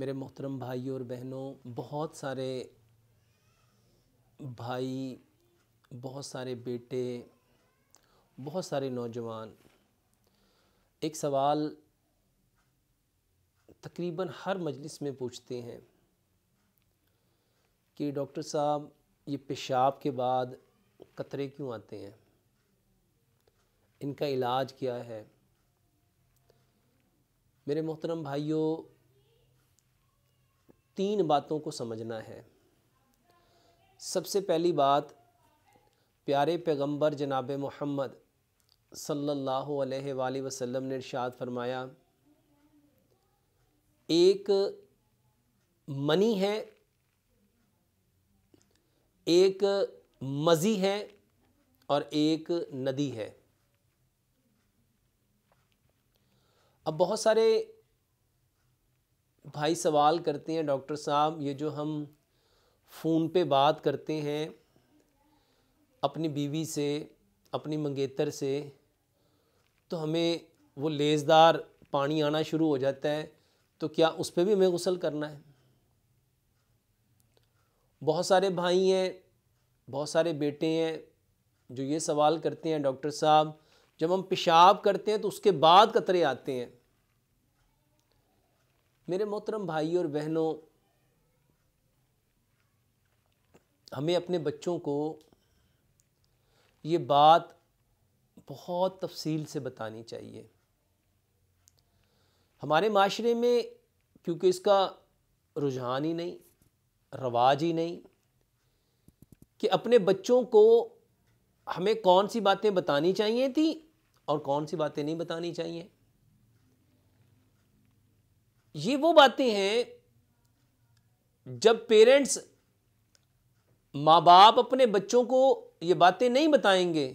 मेरे मोहतरम भाई और बहनों बहुत सारे भाई बहुत सारे बेटे बहुत सारे नौजवान एक सवाल तकरीबन हर मजलिस में पूछते हैं कि डॉक्टर साहब ये पेशाब के बाद कतरे क्यों आते हैं इनका इलाज क्या है मेरे मोहतरम भाइयों तीन बातों को समझना है सबसे पहली बात प्यारे पैगंबर जनाब मोहम्मद सल्लल्लाहु अलैहि वसल्लम ने इरशाद फरमाया एक मनी है एक मज़ी है और एक नदी है अब बहुत सारे भाई सवाल करते हैं डॉक्टर साहब ये जो हम फ़ोन पे बात करते हैं अपनी बीवी से अपनी मंगेतर से तो हमें वो लेसदार पानी आना शुरू हो जाता है तो क्या उस पर भी हमें गसल करना है बहुत सारे भाई हैं बहुत सारे बेटे हैं जो ये सवाल करते हैं डॉक्टर साहब जब हम पेशाब करते हैं तो उसके बाद कतरे आते हैं मेरे मोहतरम भाई और बहनों हमें अपने बच्चों को ये बात बहुत तफसील से बतानी चाहिए हमारे माशरे में क्योंकि इसका रुझान ही नहीं रवाज ही नहीं कि अपने बच्चों को हमें कौन सी बातें बतानी चाहिए थी और कौन सी बातें नहीं बतानी चाहिए ये वो बातें हैं जब पेरेंट्स माँ बाप अपने बच्चों को ये बातें नहीं बताएंगे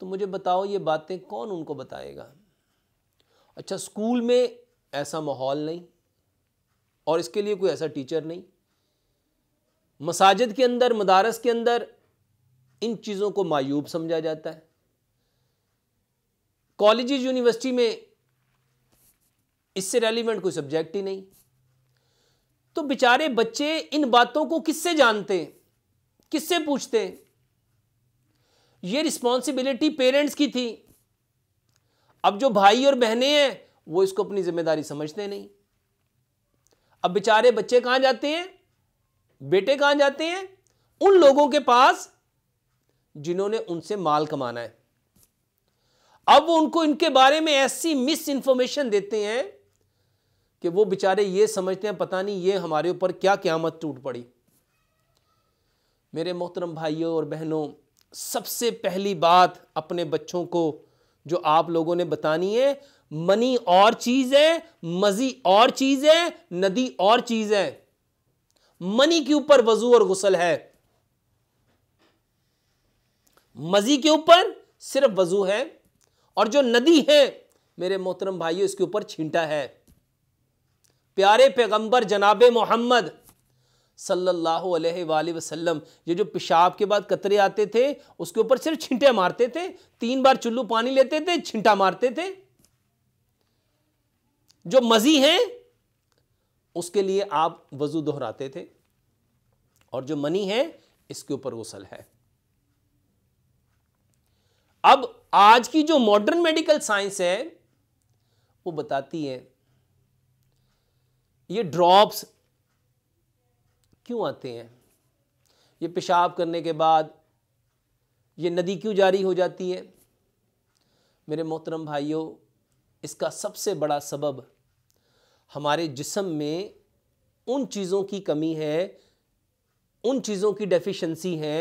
तो मुझे बताओ ये बातें कौन उनको बताएगा अच्छा स्कूल में ऐसा माहौल नहीं और इसके लिए कोई ऐसा टीचर नहीं मसाजिद के अंदर मदारस के अंदर इन चीज़ों को मायूब समझा जाता है कॉलेज यूनिवर्सिटी में इससे रेलिवेंट कोई सब्जेक्ट ही नहीं तो बेचारे बच्चे इन बातों को किससे जानते किससे पूछते ये रिस्पॉन्सिबिलिटी पेरेंट्स की थी अब जो भाई और बहनें हैं वो इसको अपनी जिम्मेदारी समझते नहीं अब बेचारे बच्चे कहां जाते हैं बेटे कहां जाते हैं उन लोगों के पास जिन्होंने उनसे माल कमाना है अब वो उनको इनके बारे में ऐसी मिस इंफॉर्मेशन देते हैं कि वो बेचारे ये समझते हैं पता नहीं ये हमारे ऊपर क्या क्यामत टूट पड़ी मेरे मोहतरम भाइयों और बहनों सबसे पहली बात अपने बच्चों को जो आप लोगों ने बतानी है मनी और चीज़ है मजी और चीज़ है नदी और चीज़ है मनी के ऊपर वजू और गुसल है मजी के ऊपर सिर्फ वजू है और जो नदी है मेरे मोहतरम भाइयों इसके ऊपर छींटा है प्यारे पैगंबर जनाब मोहम्मद सल्लल्लाहु अलैहि वसल्लम ये जो पेशाब के बाद कतरे आते थे उसके ऊपर सिर्फ छिंटे मारते थे तीन बार चुल्लू पानी लेते थे छिंटा मारते थे जो मजी हैं उसके लिए आप वजू दोहराते थे और जो मनी है इसके ऊपर गुसल है अब आज की जो मॉडर्न मेडिकल साइंस है वो बताती है ये ड्रॉप्स क्यों आते हैं ये पेशाब करने के बाद ये नदी क्यों जारी हो जाती है मेरे मोहतरम भाइयों इसका सबसे बड़ा सबब हमारे जिसम में उन चीज़ों की कमी है उन चीज़ों की डेफिशिएंसी है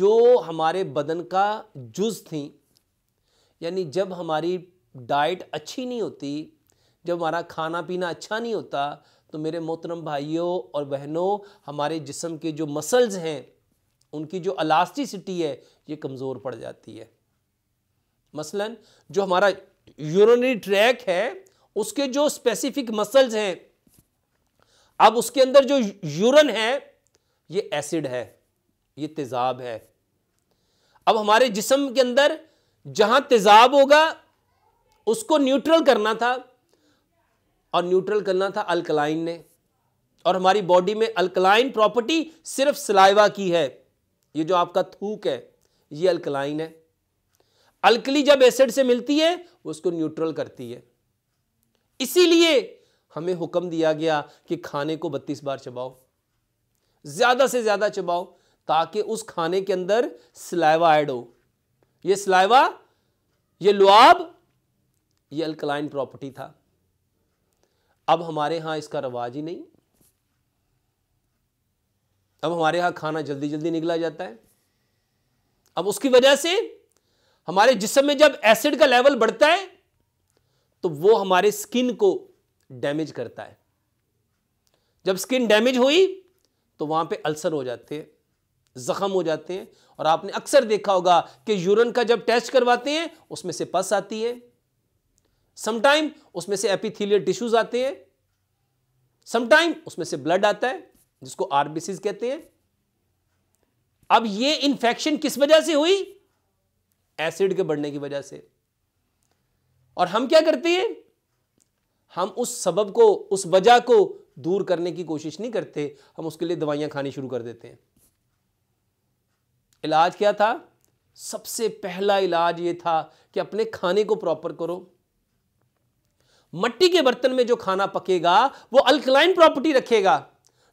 जो हमारे बदन का जुज थी यानी जब हमारी डाइट अच्छी नहीं होती जब हमारा खाना पीना अच्छा नहीं होता तो मेरे मोहतरम भाइयों और बहनों हमारे जिसम के जो मसल्स हैं उनकी जो अलास्टिसिटी है ये कमज़ोर पड़ जाती है मसलन जो हमारा यूरोनरी ट्रैक है उसके जो स्पेसिफिक मसल्स हैं अब उसके अंदर जो यूरन है ये एसिड है ये तेज़ाब है अब हमारे जिसम के अंदर जहाँ तेज़ाब होगा उसको न्यूट्रल करना था और न्यूट्रल करना था अल्कलाइन ने और हमारी बॉडी में अल्कलाइन प्रॉपर्टी सिर्फ सिलाइवा की है ये जो आपका थूक है ये अल्कलाइन है अल्कली जब एसिड से मिलती है वो उसको न्यूट्रल करती है इसीलिए हमें हुक्म दिया गया कि खाने को बत्तीस बार चबाओ ज़्यादा से ज़्यादा चबाओ ताकि उस खाने के अंदर सिलाइवा ऐड हो ये सिलाइवा ये लुआब ये अल्कलाइन प्रॉपर्टी था अब हमारे यहाँ इसका रवाज ही नहीं अब हमारे यहाँ खाना जल्दी जल्दी निकला जाता है अब उसकी वजह से हमारे जिसम में जब एसिड का लेवल बढ़ता है तो वो हमारे स्किन को डैमेज करता है जब स्किन डैमेज हुई तो वहां पे अल्सर हो जाते हैं जख्म हो जाते हैं और आपने अक्सर देखा होगा कि यूरन का जब टेस्ट करवाते हैं उसमें से पस आती है समटाइम उसमें से एपिथीलियल टिश्यूज आते हैं समटाइम उसमें से ब्लड आता है जिसको आरबीसी कहते हैं अब ये इंफेक्शन किस वजह से हुई एसिड के बढ़ने की वजह से और हम क्या करते हैं हम उस सबब को उस वजह को दूर करने की कोशिश नहीं करते हम उसके लिए दवाइयां खानी शुरू कर देते हैं इलाज क्या था सबसे पहला इलाज ये था कि अपने खाने को प्रॉपर करो मट्टी के बर्तन में जो खाना पकेगा वो अल्कलाइन प्रॉपर्टी रखेगा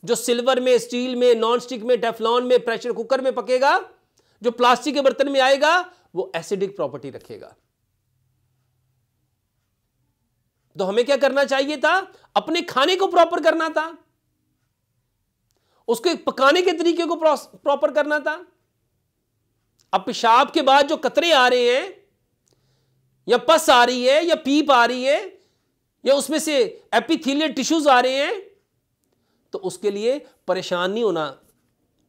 जो सिल्वर में स्टील में नॉन स्टिक में टेफलॉन में प्रेशर कुकर में पकेगा जो प्लास्टिक के बर्तन में आएगा वो एसिडिक प्रॉपर्टी रखेगा तो हमें क्या करना चाहिए था अपने खाने को प्रॉपर करना था उसको पकाने के तरीके को प्रॉपर करना था अब पेशाब के बाद जो कतरे आ रहे हैं या पस आ रही है या पीप आ रही है या उसमें से एपिथीलियल टिश्यूज आ रहे हैं तो उसके लिए परेशान नहीं होना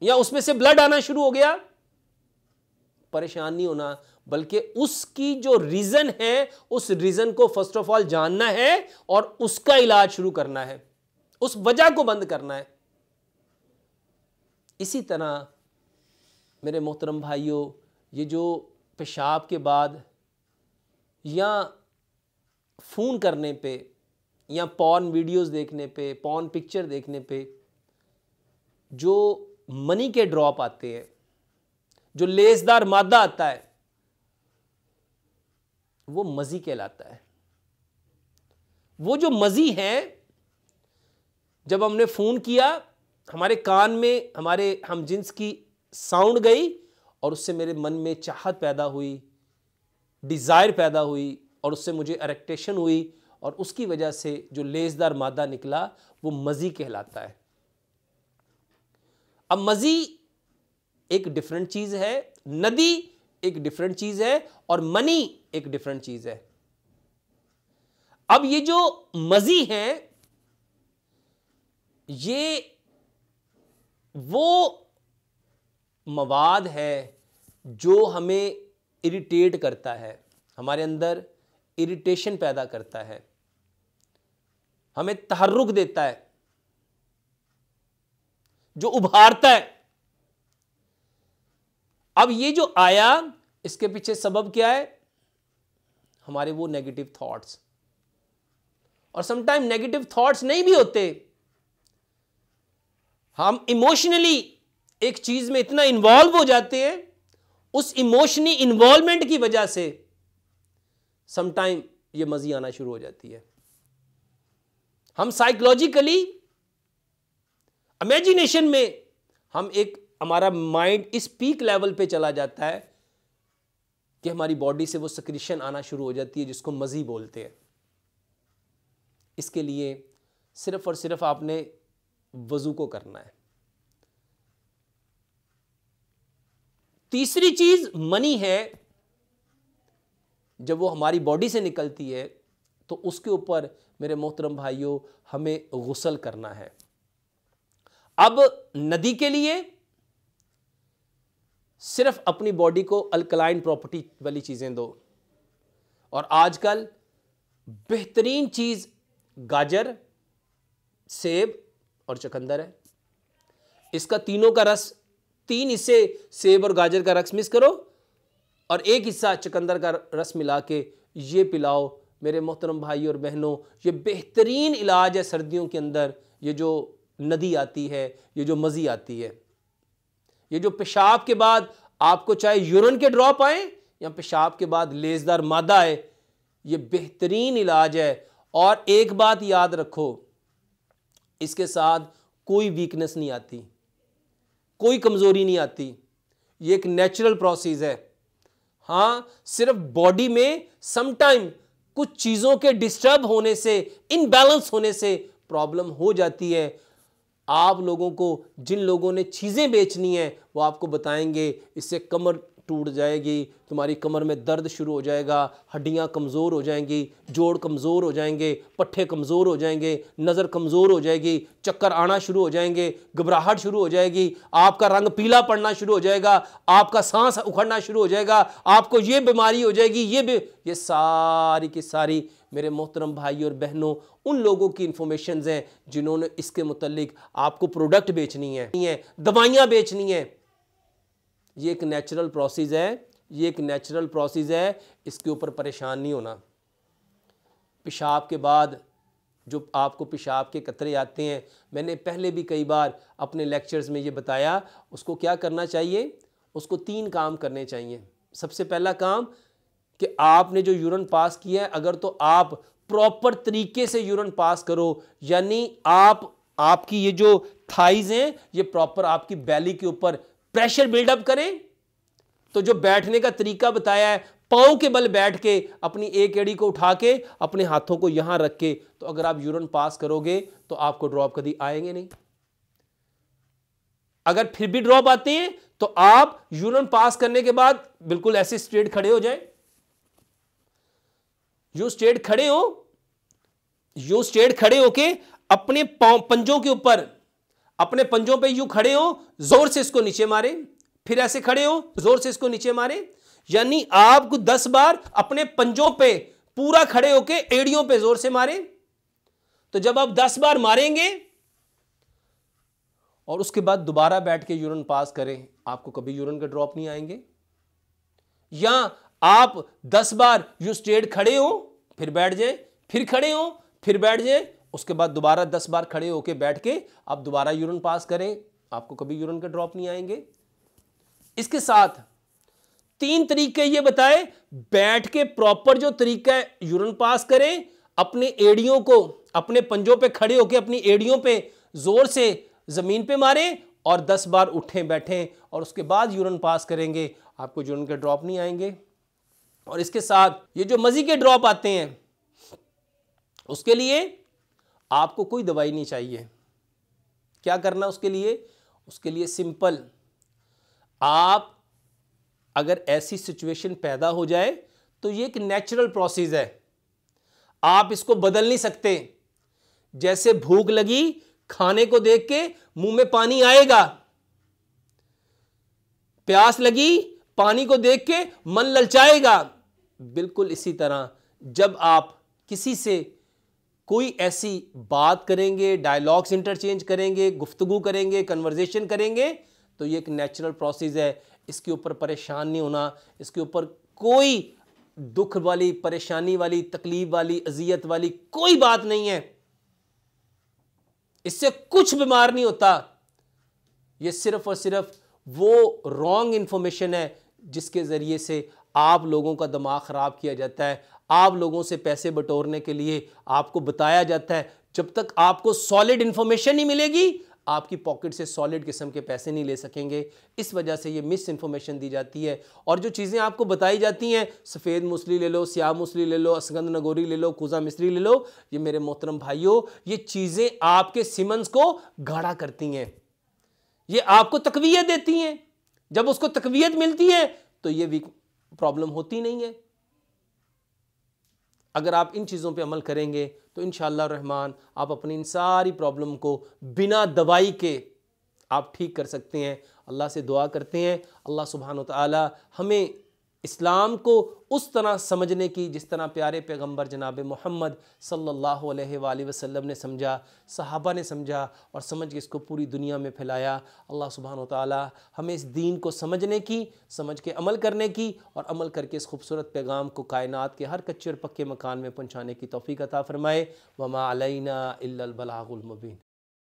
या उसमें से ब्लड आना शुरू हो गया परेशान नहीं होना बल्कि उसकी जो रीजन है उस रीजन को फर्स्ट ऑफ ऑल जानना है और उसका इलाज शुरू करना है उस वजह को बंद करना है इसी तरह मेरे मोहतरम भाइयों ये जो पेशाब के बाद या फ़ोन करने पे या पॉन वीडियोस देखने पे पॉन पिक्चर देखने पे जो मनी के ड्रॉप आते हैं जो लेसदार मादा आता है वो मज़ी कहलाता है वो जो मज़ी है जब हमने फ़ोन किया हमारे कान में हमारे हम जिन्स की साउंड गई और उससे मेरे मन में चाहत पैदा हुई डिज़ायर पैदा हुई और उससे मुझे अरेक्टेशन हुई और उसकी वजह से जो लेसदार मादा निकला वो मज़ी कहलाता है अब मज़ी एक डिफरेंट चीज़ है नदी एक डिफरेंट चीज़ है और मनी एक डिफरेंट चीज़ है अब ये जो मज़ी है ये वो मवाद है जो हमें इरिटेट करता है हमारे अंदर इरिटेशन पैदा करता है हमें तहरुक देता है जो उभारता है अब ये जो आया इसके पीछे सबब क्या है हमारे वो नेगेटिव थॉट्स और समटाइम नेगेटिव थॉट्स नहीं भी होते हम इमोशनली एक चीज में इतना इन्वॉल्व हो जाते हैं उस इमोशनी इन्वॉल्वमेंट की वजह से समटाइम ये मज़ी आना शुरू हो जाती है हम साइकोलॉजिकली इमेजिनेशन में हम एक हमारा माइंड इस पीक लेवल पे चला जाता है कि हमारी बॉडी से वो सक्रिशन आना शुरू हो जाती है जिसको मज़ी बोलते हैं इसके लिए सिर्फ और सिर्फ आपने वज़ू को करना है तीसरी चीज़ मनी है जब वो हमारी बॉडी से निकलती है तो उसके ऊपर मेरे मोहतरम भाइयों हमें गुसल करना है अब नदी के लिए सिर्फ अपनी बॉडी को अल्कलाइन प्रॉपर्टी वाली चीज़ें दो और आजकल बेहतरीन चीज़ गाजर सेब और चकंदर है इसका तीनों का रस तीन इससे सेब और गाजर का रस मिस करो और एक हिस्सा चकंदर का रस मिला के ये पिलाओ मेरे मोहतरम भाई और बहनों ये बेहतरीन इलाज है सर्दियों के अंदर ये जो नदी आती है ये जो मज़ी आती है ये जो पेशाब के बाद आपको चाहे यूरन के ड्रॉप आए या पेशाब के बाद लेजदार मादा आए ये बेहतरीन इलाज है और एक बात याद रखो इसके साथ कोई वीकनेस नहीं आती कोई कमज़ोरी नहीं आती ये एक नेचुरल प्रोसेस है हाँ सिर्फ बॉडी में समटाइम कुछ चीज़ों के डिस्टर्ब होने से इनबैलेंस होने से प्रॉब्लम हो जाती है आप लोगों को जिन लोगों ने चीज़ें बेचनी है वो आपको बताएंगे इससे कमर टूट जाएगी तुम्हारी कमर में दर्द शुरू हो जाएगा हड्डियाँ कमज़ोर हो जाएंगी जोड़ कमज़ोर हो जाएंगे पट्ठे कमज़ोर हो जाएंगे नज़र कमज़ोर हो जाएगी चक्कर आना शुरू हो जाएंगे घबराहट शुरू हो जाएगी आपका रंग पीला पड़ना शुरू हो जाएगा आपका सांस उखड़ना शुरू हो जाएगा आपको ये बीमारी हो जाएगी ये भी ये सारी की सारी मेरे मोहतरम भाई और बहनों उन लोगों की इन्फॉर्मेशन हैं जिन्होंने इसके मतलब आपको प्रोडक्ट बेचनी है दवाइयाँ बेचनी है ये एक नेचुरल प्रोसेस है ये एक नेचुरल प्रोसेस है इसके ऊपर परेशान नहीं होना पेशाब के बाद जो आपको पेशाब के कतरे आते हैं मैंने पहले भी कई बार अपने लेक्चर्स में ये बताया उसको क्या करना चाहिए उसको तीन काम करने चाहिए सबसे पहला काम कि आपने जो यूरन पास किया है अगर तो आप प्रॉपर तरीके से यूरन पास करो यानी आप आपकी ये जो थाइज हैं ये प्रॉपर आपकी बैली के ऊपर प्रेशर बिल्डअप करें तो जो बैठने का तरीका बताया है पाओ के बल बैठ के अपनी एक एड़ी को उठा के अपने हाथों को यहां रख के तो अगर आप यूरन पास करोगे तो आपको ड्रॉप कभी आएंगे नहीं अगर फिर भी ड्रॉप आते हैं तो आप यूरन पास करने के बाद बिल्कुल ऐसे स्ट्रेट खड़े हो जाए यू स्ट्रेट खड़े हो यू स्ट्रेट खड़े होके अपने पंजों के ऊपर अपने पंजों पे यूं खड़े हो जोर से इसको नीचे मारे फिर ऐसे खड़े हो जोर से इसको नीचे मारे यानी आपको दस बार अपने पंजों पे पूरा खड़े होके एड़ियों पे जोर से मारे तो जब आप दस बार मारेंगे और उसके बाद दोबारा बैठ के यूरन पास करें आपको कभी यूरन के ड्रॉप नहीं आएंगे या आप दस बार यू स्टेड खड़े हो फिर बैठ जाए फिर खड़े हो फिर बैठ जाए उसके बाद दोबारा दस बार खड़े होकर बैठ के आप दोबारा यूरिन पास करें आपको कभी यूरिन के ड्रॉप नहीं आएंगे इसके साथ तीन तरीके ये बताए बैठ के प्रॉपर जो तरीका है यूरिन पास करें अपने एड़ियों को अपने पंजों पे खड़े होकर अपनी एड़ियों पे जोर से जमीन पे मारें और दस बार उठें बैठें और उसके बाद यूरिन पास करेंगे आपको यूरिन के ड्रॉप नहीं आएंगे और इसके साथ ये जो मज़ी के ड्रॉप आते हैं उसके लिए आपको कोई दवाई नहीं चाहिए क्या करना उसके लिए उसके लिए सिंपल आप अगर ऐसी सिचुएशन पैदा हो जाए तो ये एक नेचुरल प्रोसेस है आप इसको बदल नहीं सकते जैसे भूख लगी खाने को देख के मुंह में पानी आएगा प्यास लगी पानी को देख के मन ललचाएगा बिल्कुल इसी तरह जब आप किसी से कोई ऐसी बात करेंगे डायलॉग्स इंटरचेंज करेंगे गुफ्तगु करेंगे कन्वर्जेशन करेंगे तो ये एक नेचुरल प्रोसेस है इसके ऊपर परेशान नहीं होना इसके ऊपर कोई दुख वाली परेशानी वाली तकलीफ वाली अजियत वाली कोई बात नहीं है इससे कुछ बीमार नहीं होता ये सिर्फ और सिर्फ वो रॉन्ग इंफॉर्मेशन है जिसके ज़रिए से आप लोगों का दिमाग ख़राब किया जाता है आप लोगों से पैसे बटोरने के लिए आपको बताया जाता है जब तक आपको सॉलिड इंफॉर्मेशन नहीं मिलेगी आपकी पॉकेट से सॉलिड किस्म के पैसे नहीं ले सकेंगे इस वजह से ये मिस इन्फॉर्मेशन दी जाती है और जो चीज़ें आपको बताई जाती हैं सफ़ेद मूसली ले लो स्याह मूसली ले लो असगंध नगोरी ले लो कुज़ा मिसरी ले लो ये मेरे मोहतरम भाइयों ये चीज़ें आपके सिमंस को गाढ़ा करती हैं ये आपको तकवीत देती हैं जब उसको तकवीयत मिलती है तो ये वीक प्रॉब्लम होती नहीं है अगर आप इन चीज़ों पे अमल करेंगे तो इन रहमान आप अपनी इन सारी प्रॉब्लम को बिना दवाई के आप ठीक कर सकते हैं अल्लाह से दुआ करते हैं अल्लाह सुबहान तमें इस्लाम को उस तरह समझने की जिस तरह प्यारे पैगंबर जनाब मोहम्मद सल्ला वसलम ने समझा सहाबा ने समझा और समझ के इसको पूरी दुनिया में फैलाया अल्लाह सुबहान ताली हमें इस दीन को समझने की समझ के अमल करने की और अमल करके इस खूबसूरत पैगाम को कायनात के हर कच्चे और पक्के मकान में पहुँचाने की तोफ़ी का फ़रमाए वमा अलैना इल्लल